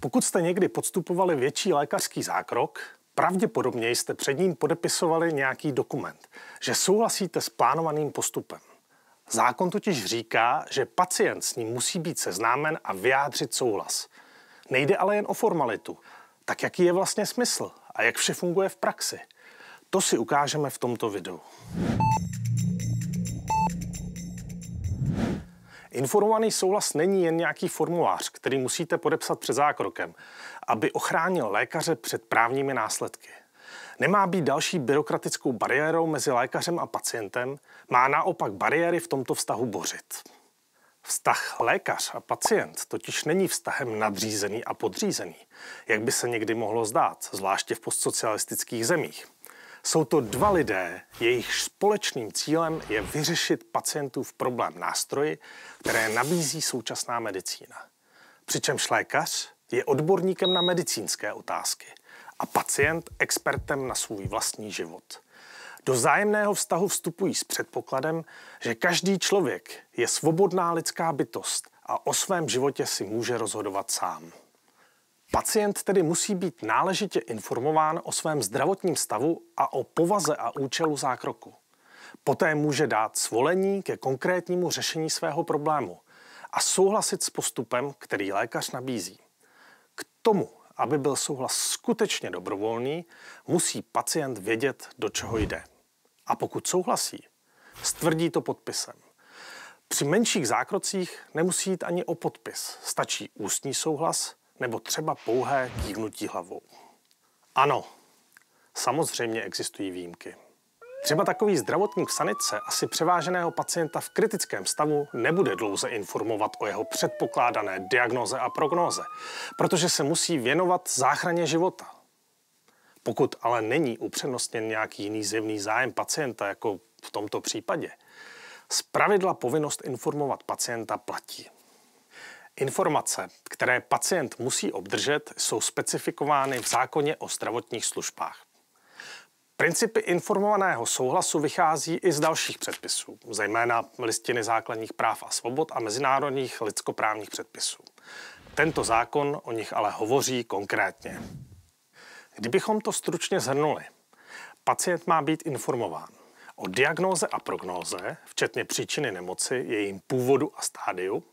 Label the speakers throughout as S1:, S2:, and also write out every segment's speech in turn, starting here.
S1: Pokud jste někdy podstupovali větší lékařský zákrok, pravděpodobně jste před ním podepisovali nějaký dokument, že souhlasíte s plánovaným postupem. Zákon totiž říká, že pacient s ním musí být seznámen a vyjádřit souhlas. Nejde ale jen o formalitu. Tak jaký je vlastně smysl a jak vše funguje v praxi? To si ukážeme v tomto videu. Informovaný souhlas není jen nějaký formulář, který musíte podepsat před zákrokem, aby ochránil lékaře před právními následky. Nemá být další byrokratickou bariérou mezi lékařem a pacientem, má naopak bariéry v tomto vztahu bořit. Vztah lékař a pacient totiž není vztahem nadřízený a podřízený, jak by se někdy mohlo zdát, zvláště v postsocialistických zemích. Jsou to dva lidé, jejich společným cílem je vyřešit pacientův problém nástroji, které nabízí současná medicína. Přičemž lékař je odborníkem na medicínské otázky a pacient expertem na svůj vlastní život. Do zájemného vztahu vstupují s předpokladem, že každý člověk je svobodná lidská bytost a o svém životě si může rozhodovat sám. Pacient tedy musí být náležitě informován o svém zdravotním stavu a o povaze a účelu zákroku. Poté může dát svolení ke konkrétnímu řešení svého problému a souhlasit s postupem, který lékař nabízí. K tomu, aby byl souhlas skutečně dobrovolný, musí pacient vědět, do čeho jde. A pokud souhlasí, stvrdí to podpisem. Při menších zákrocích nemusí jít ani o podpis, stačí ústní souhlas nebo třeba pouhé kývnutí hlavou. Ano, samozřejmě existují výjimky. Třeba takový zdravotník v sanice asi převáženého pacienta v kritickém stavu nebude dlouze informovat o jeho předpokládané diagnoze a prognóze, protože se musí věnovat záchraně života. Pokud ale není upřednostněn nějaký jiný zjevný zájem pacienta, jako v tomto případě, zpravidla povinnost informovat pacienta platí. Informace, které pacient musí obdržet, jsou specifikovány v zákoně o zdravotních službách. Principy informovaného souhlasu vychází i z dalších předpisů, zejména listiny základních práv a svobod a mezinárodních lidskoprávních předpisů. Tento zákon o nich ale hovoří konkrétně. Kdybychom to stručně zhrnuli, pacient má být informován o diagnóze a prognóze, včetně příčiny nemoci, jejím původu a stádiu,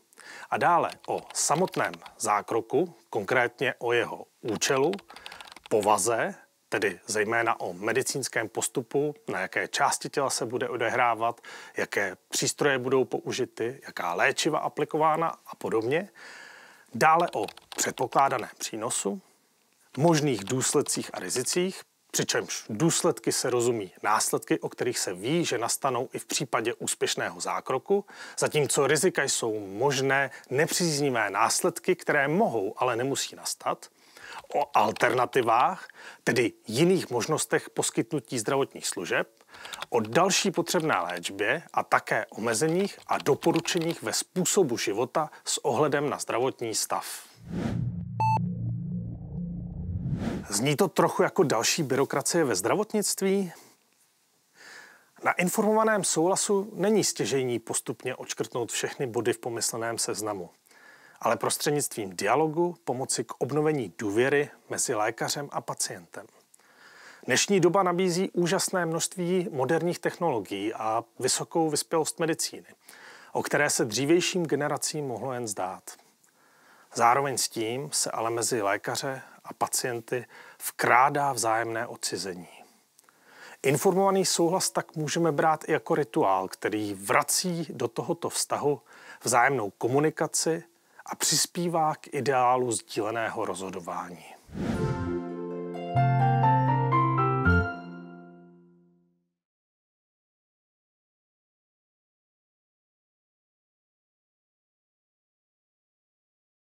S1: a dále o samotném zákroku, konkrétně o jeho účelu, povaze, tedy zejména o medicínském postupu, na jaké části těla se bude odehrávat, jaké přístroje budou použity, jaká léčiva aplikována a podobně. Dále o předpokládaném přínosu, možných důsledcích a rizicích, přičemž důsledky se rozumí následky, o kterých se ví, že nastanou i v případě úspěšného zákroku, zatímco rizika jsou možné nepříznivé následky, které mohou, ale nemusí nastat, o alternativách, tedy jiných možnostech poskytnutí zdravotních služeb, o další potřebné léčbě a také omezeních a doporučeních ve způsobu života s ohledem na zdravotní stav. Zní to trochu jako další byrokracie ve zdravotnictví? Na informovaném souhlasu není stěžení postupně odškrtnout všechny body v pomysleném seznamu, ale prostřednictvím dialogu pomoci k obnovení důvěry mezi lékařem a pacientem. Dnešní doba nabízí úžasné množství moderních technologií a vysokou vyspělost medicíny, o které se dřívějším generacím mohlo jen zdát. Zároveň s tím se ale mezi lékaře a pacienty vkrádá vzájemné odcizení. Informovaný souhlas tak můžeme brát i jako rituál, který vrací do tohoto vztahu vzájemnou komunikaci a přispívá k ideálu sdíleného rozhodování.